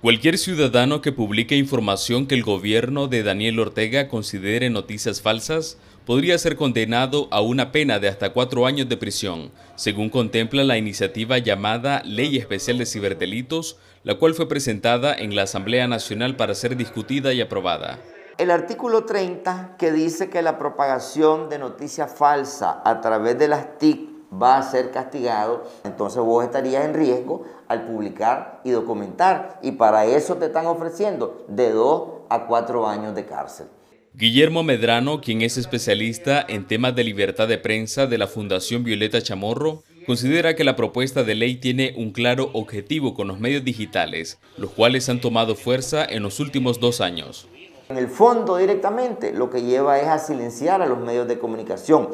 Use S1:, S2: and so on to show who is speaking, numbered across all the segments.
S1: Cualquier ciudadano que publique información que el gobierno de Daniel Ortega considere noticias falsas podría ser condenado a una pena de hasta cuatro años de prisión, según contempla la iniciativa llamada Ley Especial de Ciberdelitos, la cual fue presentada en la Asamblea Nacional para ser discutida y aprobada.
S2: El artículo 30, que dice que la propagación de noticias falsas a través de las TIC va a ser castigado, entonces vos estarías en riesgo al publicar y documentar. Y para eso te están ofreciendo de dos a cuatro años de cárcel.
S1: Guillermo Medrano, quien es especialista en temas de libertad de prensa de la Fundación Violeta Chamorro, considera que la propuesta de ley tiene un claro objetivo con los medios digitales, los cuales han tomado fuerza en los últimos dos años.
S2: En el fondo directamente lo que lleva es a silenciar a los medios de comunicación.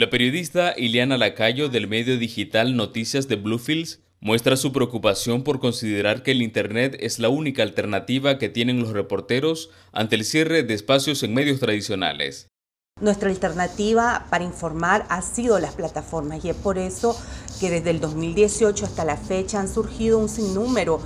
S1: La periodista Ileana Lacayo del medio digital Noticias de Bluefields muestra su preocupación por considerar que el Internet es la única alternativa que tienen los reporteros ante el cierre de espacios en medios tradicionales.
S3: Nuestra alternativa para informar ha sido las plataformas y es por eso que desde el 2018 hasta la fecha han surgido un sinnúmero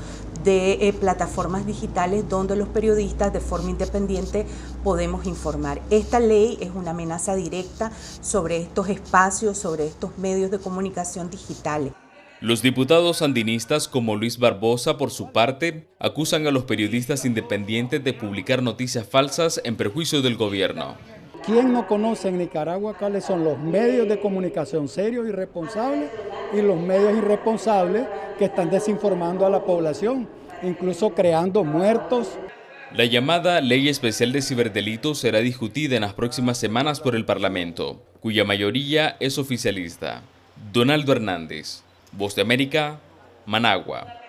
S3: de eh, plataformas digitales donde los periodistas de forma independiente podemos informar. Esta ley es una amenaza directa sobre estos espacios, sobre estos medios de comunicación digitales.
S1: Los diputados sandinistas como Luis Barbosa, por su parte, acusan a los periodistas independientes de publicar noticias falsas en perjuicio del gobierno.
S4: ¿Quién no conoce en Nicaragua cuáles son los medios de comunicación serios y responsables y los medios irresponsables que están desinformando a la población, incluso creando muertos.
S1: La llamada Ley Especial de Ciberdelitos será discutida en las próximas semanas por el Parlamento, cuya mayoría es oficialista. Donaldo Hernández, Voz de América, Managua.